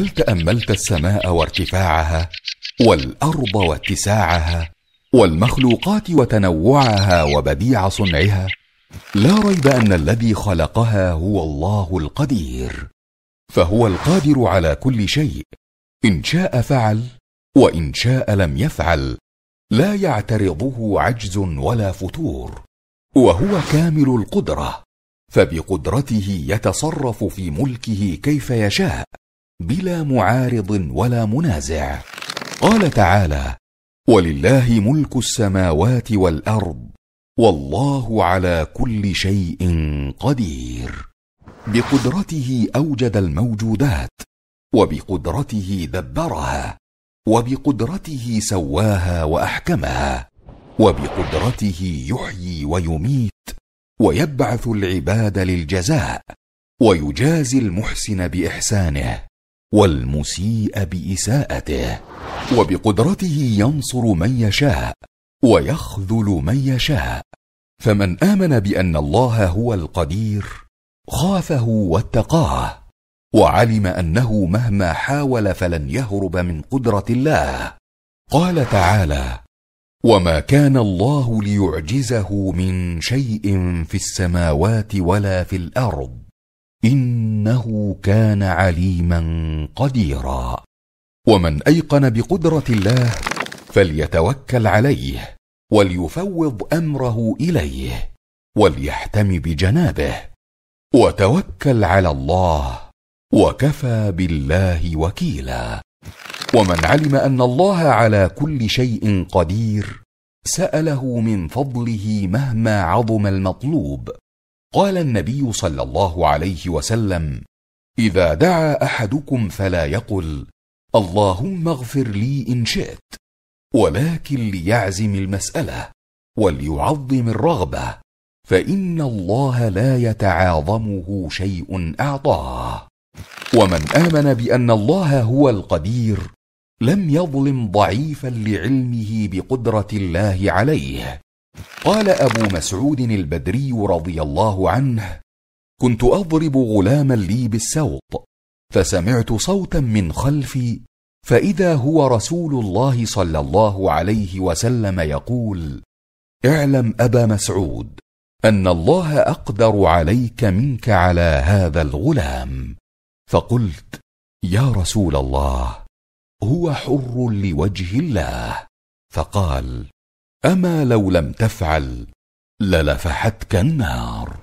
هل تاملت السماء وارتفاعها والارض واتساعها والمخلوقات وتنوعها وبديع صنعها لا ريب ان الذي خلقها هو الله القدير فهو القادر على كل شيء ان شاء فعل وان شاء لم يفعل لا يعترضه عجز ولا فتور وهو كامل القدره فبقدرته يتصرف في ملكه كيف يشاء بلا معارض ولا منازع قال تعالى ولله ملك السماوات والارض والله على كل شيء قدير بقدرته اوجد الموجودات وبقدرته دبرها وبقدرته سواها واحكمها وبقدرته يحيي ويميت ويبعث العباد للجزاء ويجازي المحسن باحسانه والمسيء باساءته وبقدرته ينصر من يشاء ويخذل من يشاء فمن امن بان الله هو القدير خافه واتقاه وعلم انه مهما حاول فلن يهرب من قدره الله قال تعالى وما كان الله ليعجزه من شيء في السماوات ولا في الارض انه كان عليما قديرا ومن ايقن بقدره الله فليتوكل عليه وليفوض امره اليه وليحتم بجنابه وتوكل على الله وكفى بالله وكيلا ومن علم ان الله على كل شيء قدير ساله من فضله مهما عظم المطلوب قال النبي صلى الله عليه وسلم اذا دعا احدكم فلا يقل اللهم اغفر لي ان شئت ولكن ليعزم المساله وليعظم الرغبه فان الله لا يتعاظمه شيء اعطاه ومن امن بان الله هو القدير لم يظلم ضعيفا لعلمه بقدره الله عليه قال ابو مسعود البدري رضي الله عنه كنت اضرب غلاما لي بالسوط فسمعت صوتا من خلفي فاذا هو رسول الله صلى الله عليه وسلم يقول اعلم ابا مسعود ان الله اقدر عليك منك على هذا الغلام فقلت يا رسول الله هو حر لوجه الله فقال اما لو لم تفعل للفحتك النار